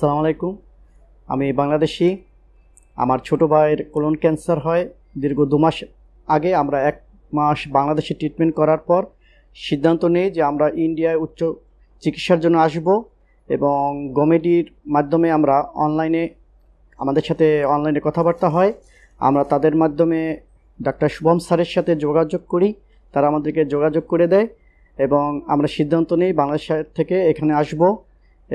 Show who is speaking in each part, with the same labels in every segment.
Speaker 1: সালাম আলাইকুম আমি বাংলাদেশি আমার ছোট ভাইয়ের কোলন ক্যান্সার হয় দীর্ঘ দু মাস আগে আমরা এক মাস বাংলাদেশে ট্রিটমেন্ট করার পর সিদ্ধান্ত নিই যে আমরা ইন্ডিয়ায় উচ্চ চিকিৎসার জন্য আসব এবং গমেডির মাধ্যমে আমরা অনলাইনে আমাদের সাথে অনলাইনে কথাবার্তা হয় আমরা তাদের মাধ্যমে ডাক্তার শুভম স্যারের সাথে যোগাযোগ করি তারা আমাদেরকে যোগাযোগ করে দেয় এবং আমরা সিদ্ধান্ত নিই বাংলাদেশ থেকে এখানে আসবো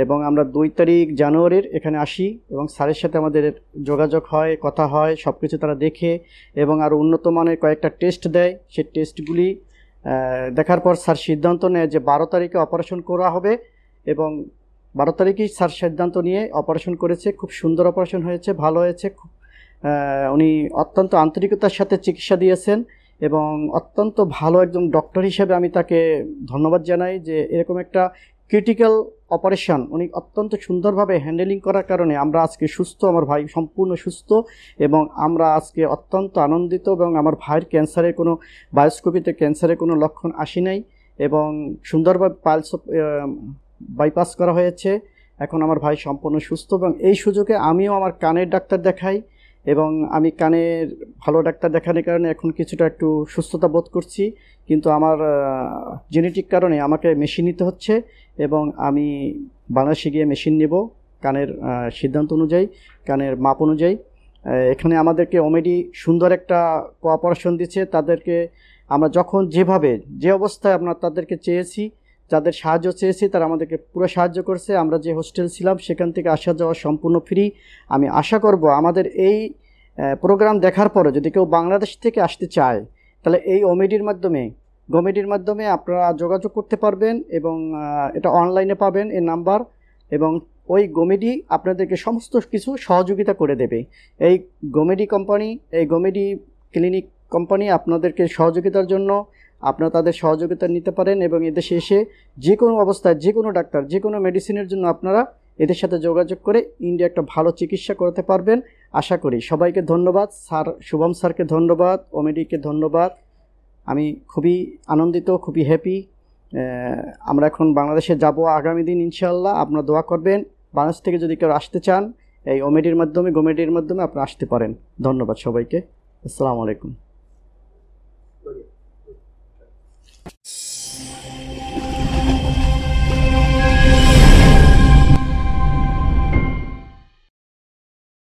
Speaker 1: এবং আমরা দুই তারিখ জানুয়ারির এখানে আসি এবং স্যারের সাথে আমাদের যোগাযোগ হয় কথা হয় সব কিছু তারা দেখে এবং আরও উন্নত মানের কয়েকটা টেস্ট দেয় সেই টেস্টগুলি দেখার পর স্যার সিদ্ধান্ত নেয় যে বারো তারিখে অপারেশন করা হবে এবং বারো তারিখেই স্যার সিদ্ধান্ত নিয়ে অপারেশন করেছে খুব সুন্দর অপারেশন হয়েছে ভালো হয়েছে খুব উনি অত্যন্ত আন্তরিকতার সাথে চিকিৎসা দিয়েছেন এবং অত্যন্ত ভালো একজন ডক্টর হিসেবে আমি তাকে ধন্যবাদ জানাই যে এরকম একটা ক্রিটিক্যাল অপারেশন উনি অত্যন্ত সুন্দরভাবে হ্যান্ডেলিং করার কারণে আমরা আজকে সুস্থ আমার ভাই সম্পূর্ণ সুস্থ এবং আমরা আজকে অত্যন্ত আনন্দিত এবং আমার ভাইয়ের ক্যান্সারের কোনো বায়োস্কোপিতে ক্যান্সারের কোনো লক্ষণ আসি নাই এবং সুন্দরভাবে পালস বাইপাস করা হয়েছে এখন আমার ভাই সম্পূর্ণ সুস্থ এবং এই সুযোগে আমিও আমার কানের ডাক্তার দেখাই এবং আমি কানের ভালো ডাক্তার দেখানোর কারণে এখন কিছুটা একটু সুস্থতা বোধ করছি কিন্তু আমার জেনেটিক কারণে আমাকে মেশিন নিতে হচ্ছে এবং আমি বাংলাদেশে গিয়ে মেশিন নেব কানের সিদ্ধান্ত অনুযায়ী কানের মাপ অনুযায়ী এখানে আমাদেরকে অমেডি সুন্দর একটা কোঅপারেশন দিচ্ছে তাদেরকে আমরা যখন যেভাবে যে অবস্থায় আপনার তাদেরকে চেয়েছি যাদের সাহায্য চেয়েছি তারা আমাদেরকে পুরো সাহায্য করছে আমরা যে হোস্টেল ছিলাম সেখান থেকে আসা যাওয়া সম্পূর্ণ ফ্রি আমি আশা করব আমাদের এই প্রোগ্রাম দেখার পরে যদি কেউ বাংলাদেশ থেকে আসতে চায় তাহলে এই অমেডির মাধ্যমে গমেডির মাধ্যমে আপনারা যোগাযোগ করতে পারবেন এবং এটা অনলাইনে পাবেন এর নাম্বার এবং ওই গমেডি আপনাদেরকে সমস্ত কিছু সহযোগিতা করে দেবে এই গমেডি কোম্পানি এই গমেডি ক্লিনিক কোম্পানি আপনাদেরকে সহযোগিতার জন্য আপনারা তাদের সহযোগিতা নিতে পারেন এবং এদেশে এসে যে কোনো অবস্থায় যে কোনো ডাক্তার যে কোনো মেডিসিনের জন্য আপনারা এদের সাথে যোগাযোগ করে ইন্ডিয়া একটা ভালো চিকিৎসা করতে পারবেন আশা করি সবাইকে ধন্যবাদ স্যার শুভম স্যারকে ধন্যবাদ ওমেডিকে ধন্যবাদ আমি খুবই আনন্দিত খুবই হ্যাপি আমরা এখন বাংলাদেশে যাব আগামী দিন ইনশাল্লাহ আপনারা দোয়া করবেন বাংলাদেশ থেকে যদি কেউ আসতে চান এই ওমেডির মাধ্যমে গোমেডির মাধ্যমে আপনারা আসতে পারেন ধন্যবাদ সবাইকে আসসালামু আলাইকুম